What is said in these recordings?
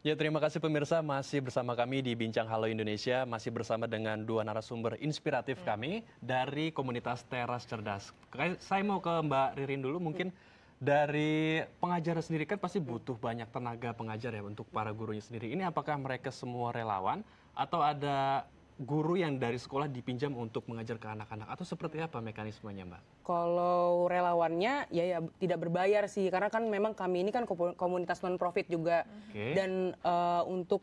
Ya terima kasih pemirsa masih bersama kami di Bincang Halo Indonesia masih bersama dengan dua narasumber inspiratif hmm. kami dari komunitas Teras Cerdas. Saya mau ke Mbak Ririn dulu mungkin dari pengajar sendiri kan pasti butuh banyak tenaga pengajar ya untuk para gurunya sendiri. Ini apakah mereka semua relawan atau ada guru yang dari sekolah dipinjam untuk mengajar ke anak-anak atau seperti apa mekanismenya mbak? Kalau relawannya ya ya tidak berbayar sih karena kan memang kami ini kan komunitas non profit juga okay. dan uh, untuk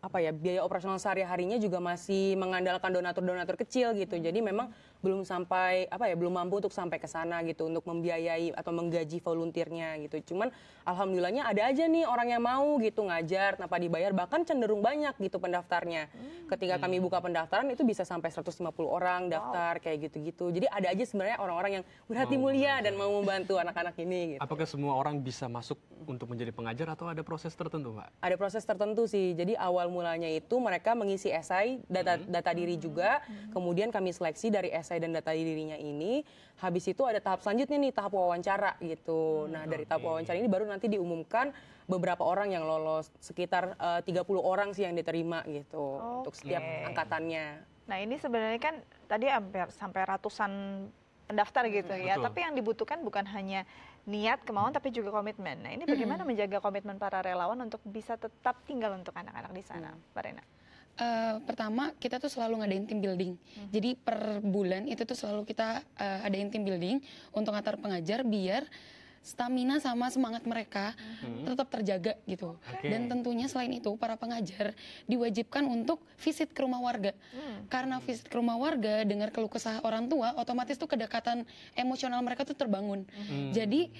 apa ya biaya operasional sehari harinya juga masih mengandalkan donatur donatur kecil gitu hmm. jadi memang belum sampai apa ya belum mampu untuk sampai ke sana gitu untuk membiayai atau menggaji volunteernya gitu cuman alhamdulillahnya ada aja nih orang yang mau gitu ngajar tanpa dibayar bahkan cenderung banyak gitu pendaftarnya hmm. ketika kami hmm. buka pendaftaran itu bisa sampai 150 orang daftar wow. kayak gitu-gitu jadi ada aja sebenarnya orang-orang yang berhati mau oh, mulia dan mau membantu anak-anak ini gitu. apakah semua orang bisa masuk untuk menjadi pengajar atau ada proses tertentu pak? ada proses tertentu sih jadi awal mulanya itu mereka mengisi esai data mm -hmm. data diri juga. Mm -hmm. Kemudian kami seleksi dari esai dan data dirinya ini. Habis itu ada tahap selanjutnya nih tahap wawancara gitu. Hmm, nah, dari okay. tahap wawancara ini baru nanti diumumkan beberapa orang yang lolos, sekitar eh, uh, 30 orang sih yang diterima gitu okay. untuk setiap angkatannya. Nah, ini sebenarnya kan tadi hampir sampai ratusan pendaftar gitu hmm, ya. Betul. ya, tapi yang dibutuhkan bukan hanya niat, kemauan tapi juga komitmen. Nah, ini bagaimana hmm. menjaga komitmen para relawan untuk bisa tetap tinggal untuk anak-anak di sana, mm. Mbak Rena? Uh, pertama kita tuh selalu ngadain tim building. Hmm. Jadi per bulan itu tuh selalu kita uh, adain team building untuk antar pengajar biar stamina sama semangat mereka hmm. tetap terjaga gitu. Okay. Dan tentunya selain itu para pengajar diwajibkan untuk visit ke rumah warga. Hmm. Karena visit ke rumah warga, dengar keluh kesah orang tua, otomatis tuh kedekatan emosional mereka tuh terbangun. Hmm. Jadi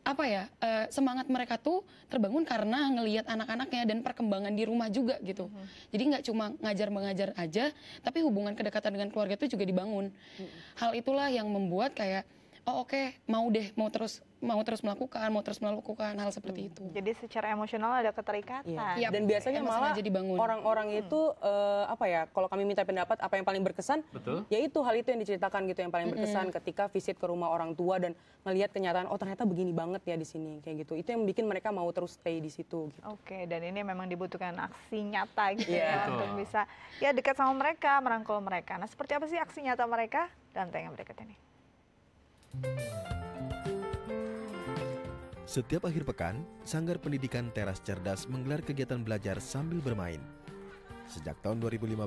apa ya uh, semangat mereka tuh terbangun karena ngelihat anak-anaknya dan perkembangan di rumah juga gitu. Mm-hmm. Jadi nggak cuma ngajar mengajar aja, tapi hubungan kedekatan dengan keluarga tuh juga dibangun. Mm-hmm. Hal itulah yang membuat kayak oh oke okay, mau deh mau terus mau terus melakukan, mau terus melakukan hal seperti hmm. itu. Jadi secara emosional ada keterikatan. Iya. Ya, Dan biasanya malah orang-orang hmm. itu uh, apa ya? Kalau kami minta pendapat apa yang paling berkesan? Betul. Yaitu hal itu yang diceritakan gitu yang paling berkesan ketika visit ke rumah orang tua dan melihat kenyataan oh ternyata begini banget ya di sini kayak gitu. Itu yang bikin mereka mau terus stay di situ gitu. Oke, dan ini memang dibutuhkan aksi nyata gitu yeah. ya Betul. untuk bisa ya dekat sama mereka, merangkul mereka. Nah, seperti apa sih aksi nyata mereka? Dan tayangan berikut ini. Hmm. Setiap akhir pekan, Sanggar Pendidikan Teras Cerdas menggelar kegiatan belajar sambil bermain. Sejak tahun 2015,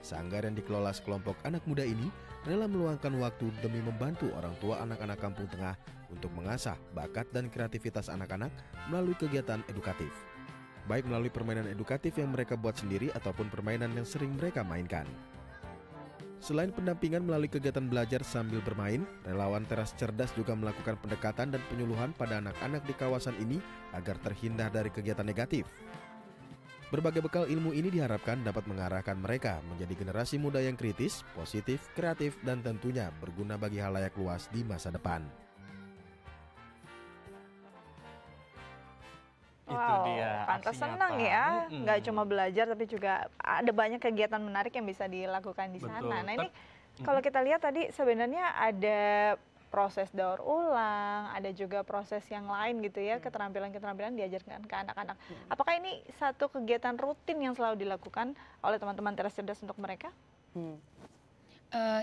sanggar yang dikelola sekelompok anak muda ini rela meluangkan waktu demi membantu orang tua anak-anak kampung tengah untuk mengasah bakat dan kreativitas anak-anak melalui kegiatan edukatif. Baik melalui permainan edukatif yang mereka buat sendiri ataupun permainan yang sering mereka mainkan. Selain pendampingan melalui kegiatan belajar sambil bermain, relawan teras cerdas juga melakukan pendekatan dan penyuluhan pada anak-anak di kawasan ini agar terhindar dari kegiatan negatif. Berbagai bekal ilmu ini diharapkan dapat mengarahkan mereka menjadi generasi muda yang kritis, positif, kreatif, dan tentunya berguna bagi halayak luas di masa depan. Wow, Pantas senang apa? ya, mm-hmm. cuma belajar tapi juga ada banyak kegiatan menarik yang bisa dilakukan di Betul. sana. Nah ini kalau kita lihat tadi sebenarnya ada proses daur ulang, ada juga proses yang lain gitu ya, mm. keterampilan-keterampilan diajarkan ke anak-anak. Mm. Apakah ini satu kegiatan rutin yang selalu dilakukan oleh teman-teman teras cerdas untuk mereka? Hmm. Uh,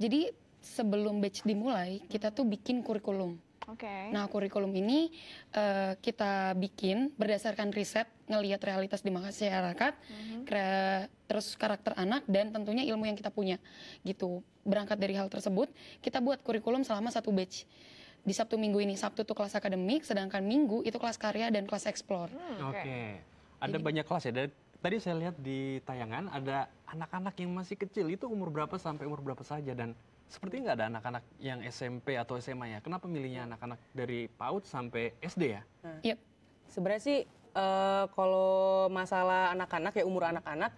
jadi sebelum batch dimulai, kita tuh bikin kurikulum. Okay. Nah kurikulum ini uh, kita bikin berdasarkan riset ngelihat realitas di masyarakat, mm -hmm. terus karakter anak dan tentunya ilmu yang kita punya gitu. Berangkat dari hal tersebut kita buat kurikulum selama satu batch di Sabtu Minggu ini. Sabtu itu kelas akademik, sedangkan Minggu itu kelas karya dan kelas eksplor. Hmm, Oke. Okay. Ada Jadi, banyak kelas ya. Dan tadi saya lihat di tayangan ada anak-anak yang masih kecil itu umur berapa sampai umur berapa saja dan seperti nggak ada anak-anak yang SMP atau SMA ya. Kenapa milihnya hmm. anak-anak dari PAUD sampai SD ya? Hmm. Yep. Sebenarnya sih uh, kalau masalah anak-anak ya umur anak-anak,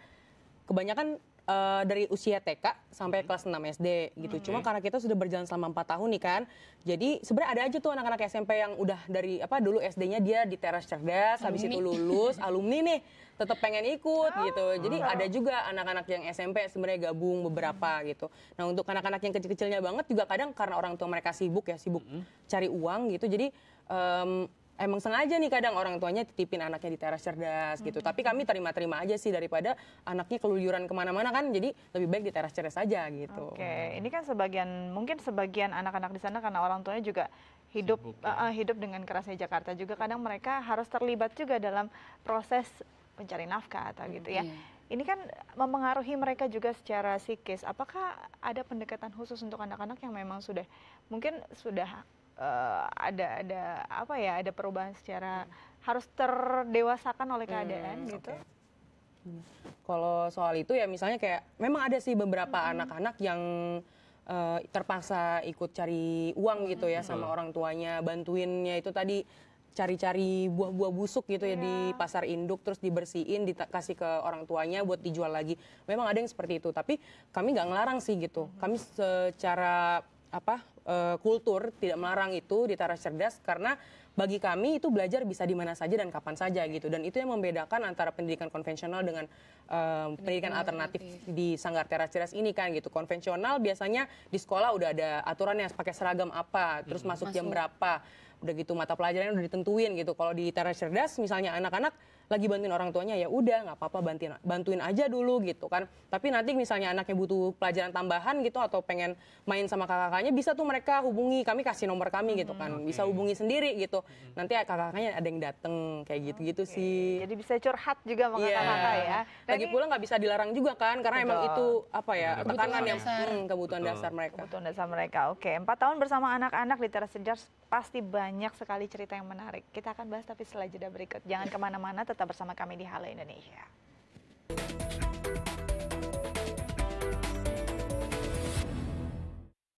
kebanyakan uh, dari usia TK sampai mm-hmm. kelas 6 SD gitu. Okay. Mm-hmm. Cuma karena kita sudah berjalan selama 4 tahun nih kan. Jadi sebenarnya ada aja tuh anak-anak SMP yang udah dari apa dulu SD-nya dia di teras cerdas, habis itu lulus, alumni nih tetap pengen ikut oh. gitu. Jadi oh. ada juga anak-anak yang SMP sebenarnya gabung beberapa hmm. gitu. Nah, untuk anak-anak yang kecil-kecilnya banget juga kadang karena orang tua mereka sibuk ya, sibuk hmm. cari uang gitu. Jadi um, emang sengaja nih kadang orang tuanya titipin anaknya di teras cerdas gitu. Hmm. Tapi kami terima-terima aja sih daripada anaknya keluyuran kemana-mana kan. Jadi lebih baik di teras cerdas aja gitu. Oke, okay. ini kan sebagian mungkin sebagian anak-anak di sana karena orang tuanya juga hidup Sibuk, eh, ya. uh, hidup dengan kerasnya Jakarta juga kadang mereka harus terlibat juga dalam proses mencari nafkah atau hmm, gitu ya. Iya. Ini kan mempengaruhi mereka juga secara psikis. Apakah ada pendekatan khusus untuk anak-anak yang memang sudah mungkin sudah uh, ada ada apa ya ada perubahan secara hmm. harus terdewasakan oleh hmm, keadaan gitu. hmm, gitu. Kalau soal itu ya misalnya kayak memang ada sih beberapa hmm. anak-anak hmm. yang uh, terpaksa ikut cari uang gitu ya hmm. sama orang tuanya bantuinnya itu tadi cari-cari buah-buah busuk gitu yeah. ya di iya. pasar induk terus dibersihin dikasih ke orang tuanya buat dijual lagi memang ada yang seperti itu tapi kami nggak ngelarang sih gitu hmm. kami secara apa Eh, kultur tidak melarang itu di taras cerdas karena bagi kami itu belajar bisa di mana saja dan kapan saja gitu dan itu yang membedakan antara pendidikan konvensional dengan uh, pendidikan, pendidikan alternatif okay. di Sanggar Teras Ceras ini kan gitu konvensional biasanya di sekolah udah ada aturan yang pakai seragam apa terus hmm. masuk, masuk jam berapa udah gitu mata pelajarannya udah ditentuin gitu kalau di teras cerdas misalnya anak-anak lagi bantuin orang tuanya ya udah nggak apa-apa bantuin bantuin aja dulu gitu kan tapi nanti misalnya anaknya butuh pelajaran tambahan gitu atau pengen main sama kakak-kakaknya bisa tuh mereka hubungi kami kasih nomor kami gitu kan hmm, okay. bisa hubungi sendiri gitu hmm. nanti kakak-kakaknya ada yang dateng kayak gitu gitu okay. sih jadi bisa curhat juga sama yeah. kakak-kakak ya lagi pulang pula nggak bisa dilarang juga kan karena Betul. emang itu apa ya tekanan yang hmm, kebutuhan Betul. dasar mereka kebutuhan dasar mereka oke okay. empat tahun bersama anak-anak literasi cerdas pasti banyak banyak sekali cerita yang menarik. Kita akan bahas tapi setelah jeda berikut. Jangan kemana-mana, tetap bersama kami di Halo Indonesia.